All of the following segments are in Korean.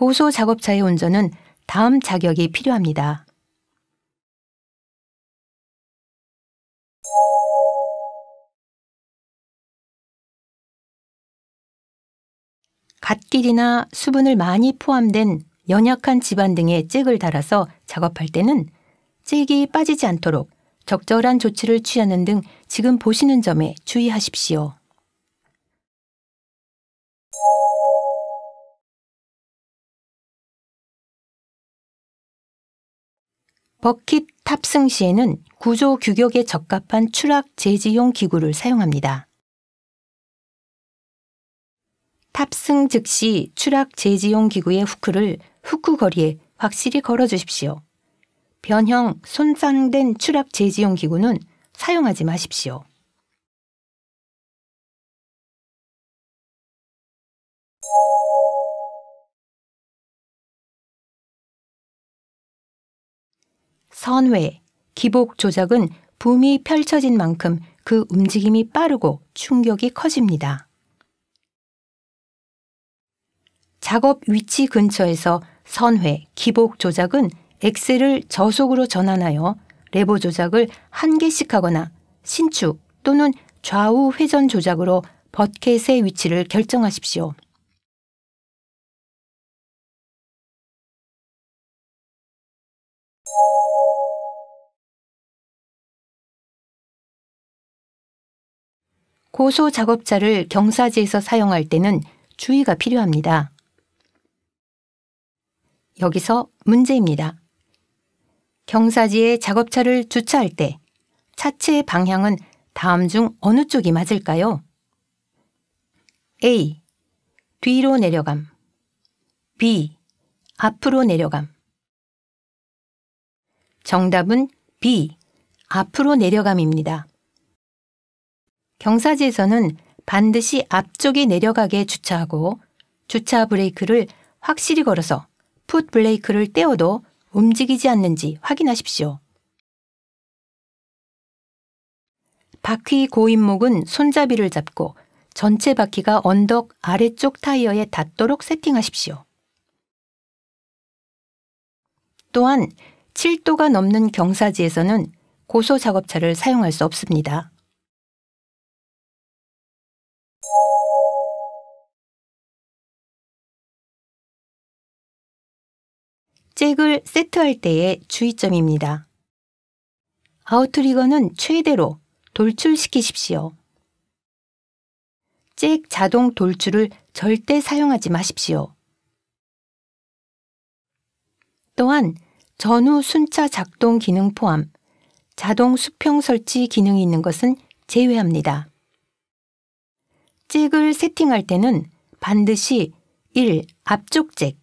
고소 작업차의 운전은 다음 자격이 필요합니다. 갓길이나 수분을 많이 포함된 연약한 집안 등에 잭을 달아서 작업할 때는 잭이 빠지지 않도록 적절한 조치를 취하는 등 지금 보시는 점에 주의하십시오. 버킷 탑승 시에는 구조 규격에 적합한 추락 제지용 기구를 사용합니다. 탑승 즉시 추락 제지용 기구의 후크를 후크 거리에 확실히 걸어 주십시오. 변형 손상된 추락 제지용 기구는 사용하지 마십시오. 선회, 기복 조작은 붐이 펼쳐진 만큼 그 움직임이 빠르고 충격이 커집니다. 작업 위치 근처에서 선회, 기복 조작은 엑셀을 저속으로 전환하여 레버 조작을 한 개씩 하거나 신축 또는 좌우 회전 조작으로 버켓의 위치를 결정하십시오. 고소 작업자를 경사지에서 사용할 때는 주의가 필요합니다. 여기서 문제입니다. 경사지에 작업차를 주차할 때 차체의 방향은 다음 중 어느 쪽이 맞을까요? A. 뒤로 내려감 B. 앞으로 내려감 정답은 B. 앞으로 내려감입니다. 경사지에서는 반드시 앞쪽에 내려가게 주차하고 주차 브레이크를 확실히 걸어서 풋 브레이크를 떼어도 움직이지 않는지 확인하십시오. 바퀴 고인목은 손잡이를 잡고 전체 바퀴가 언덕 아래쪽 타이어에 닿도록 세팅하십시오. 또한 7도가 넘는 경사지에서는 고소 작업차를 사용할 수 없습니다. 잭을 세트할 때의 주의점입니다. 아웃트리거는 최대로 돌출시키십시오. 잭 자동 돌출을 절대 사용하지 마십시오. 또한 전후 순차 작동 기능 포함 자동 수평 설치 기능이 있는 것은 제외합니다. 잭을 세팅할 때는 반드시 1. 앞쪽 잭,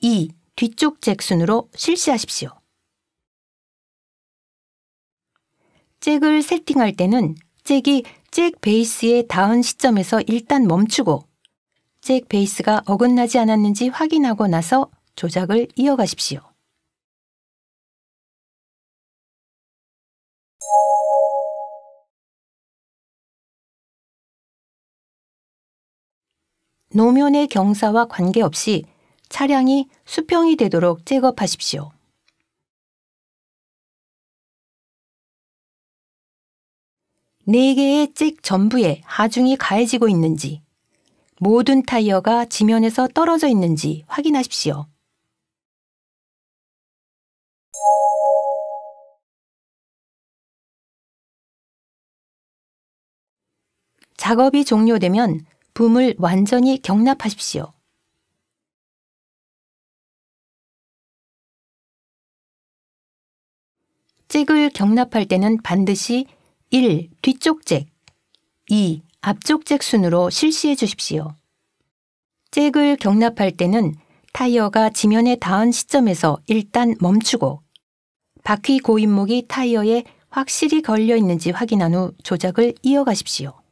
2. 뒤쪽 잭순으로 실시하십시오. 잭을 세팅할 때는 잭이 잭 베이스의 닿은 시점에서 일단 멈추고 잭 베이스가 어긋나지 않았는지 확인하고 나서 조작을 이어가십시오. 노면의 경사와 관계없이 차량이 수평이 되도록 작업하십시오. 네개의잭 전부에 하중이 가해지고 있는지, 모든 타이어가 지면에서 떨어져 있는지 확인하십시오. 작업이 종료되면 붐을 완전히 경납하십시오. 잭을 경납할 때는 반드시 1. 뒤쪽 잭, 2. 앞쪽 잭 순으로 실시해 주십시오. 잭을 경납할 때는 타이어가 지면에 닿은 시점에서 일단 멈추고 바퀴 고인목이 타이어에 확실히 걸려 있는지 확인한 후 조작을 이어가십시오.